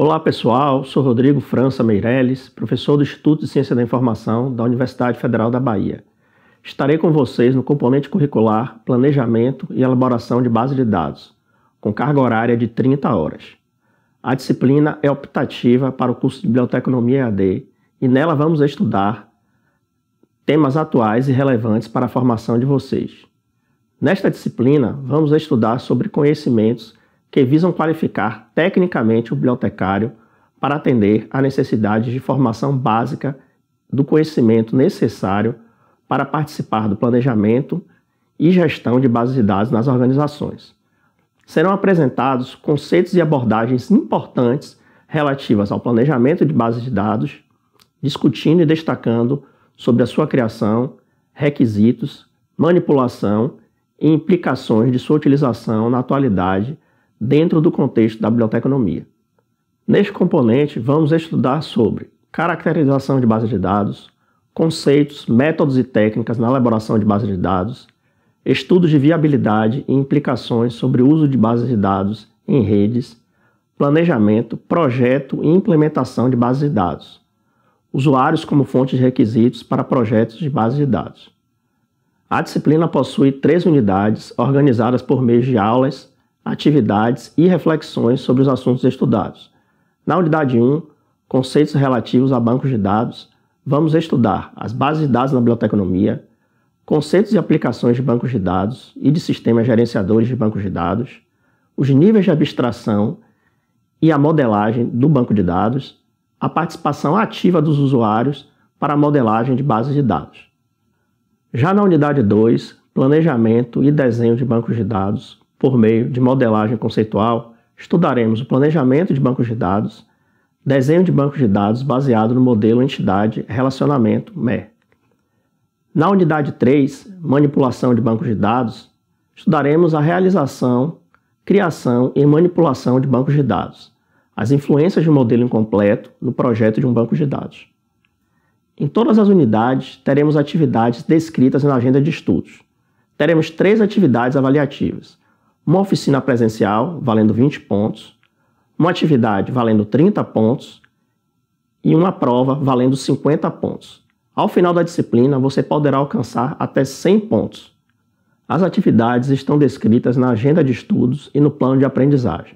Olá pessoal, sou Rodrigo França Meirelles, professor do Instituto de Ciência da Informação da Universidade Federal da Bahia. Estarei com vocês no componente curricular Planejamento e Elaboração de Base de Dados, com carga horária de 30 horas. A disciplina é optativa para o curso de Biblioteconomia EAD e nela vamos estudar temas atuais e relevantes para a formação de vocês. Nesta disciplina, vamos estudar sobre conhecimentos que visam qualificar tecnicamente o bibliotecário para atender a necessidade de formação básica do conhecimento necessário para participar do planejamento e gestão de bases de dados nas organizações. Serão apresentados conceitos e abordagens importantes relativas ao planejamento de bases de dados, discutindo e destacando sobre a sua criação, requisitos, manipulação e implicações de sua utilização na atualidade dentro do contexto da biblioteconomia. Neste componente, vamos estudar sobre caracterização de bases de dados, conceitos, métodos e técnicas na elaboração de bases de dados, estudos de viabilidade e implicações sobre o uso de bases de dados em redes, planejamento, projeto e implementação de bases de dados, usuários como fonte de requisitos para projetos de bases de dados. A disciplina possui três unidades organizadas por meio de aulas atividades e reflexões sobre os assuntos estudados. Na unidade 1, conceitos relativos a bancos de dados, vamos estudar as bases de dados na biblioteconomia, conceitos e aplicações de bancos de dados e de sistemas gerenciadores de bancos de dados, os níveis de abstração e a modelagem do banco de dados, a participação ativa dos usuários para a modelagem de bases de dados. Já na unidade 2, planejamento e desenho de bancos de dados, por meio de modelagem conceitual, estudaremos o planejamento de bancos de dados, desenho de bancos de dados baseado no modelo entidade relacionamento MER. Na unidade 3, manipulação de bancos de dados, estudaremos a realização, criação e manipulação de bancos de dados, as influências de um modelo incompleto no projeto de um banco de dados. Em todas as unidades, teremos atividades descritas na agenda de estudos. Teremos três atividades avaliativas, uma oficina presencial valendo 20 pontos, uma atividade valendo 30 pontos e uma prova valendo 50 pontos. Ao final da disciplina, você poderá alcançar até 100 pontos. As atividades estão descritas na agenda de estudos e no plano de aprendizagem.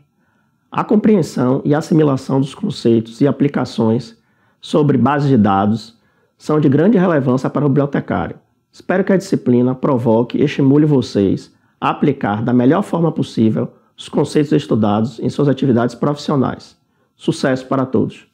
A compreensão e assimilação dos conceitos e aplicações sobre bases de dados são de grande relevância para o bibliotecário. Espero que a disciplina provoque e estimule vocês aplicar da melhor forma possível os conceitos estudados em suas atividades profissionais. Sucesso para todos!